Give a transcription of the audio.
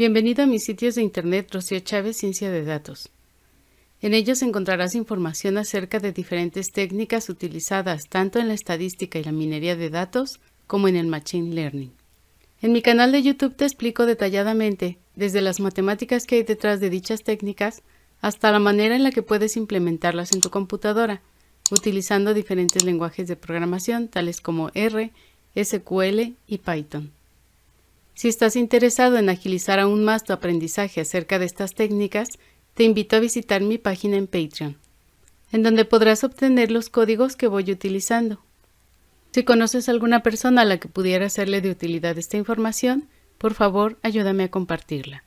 Bienvenido a mis sitios de internet Rocío Chávez Ciencia de Datos. En ellos encontrarás información acerca de diferentes técnicas utilizadas tanto en la estadística y la minería de datos como en el Machine Learning. En mi canal de YouTube te explico detalladamente desde las matemáticas que hay detrás de dichas técnicas hasta la manera en la que puedes implementarlas en tu computadora, utilizando diferentes lenguajes de programación tales como R, SQL y Python. Si estás interesado en agilizar aún más tu aprendizaje acerca de estas técnicas, te invito a visitar mi página en Patreon, en donde podrás obtener los códigos que voy utilizando. Si conoces alguna persona a la que pudiera serle de utilidad esta información, por favor ayúdame a compartirla.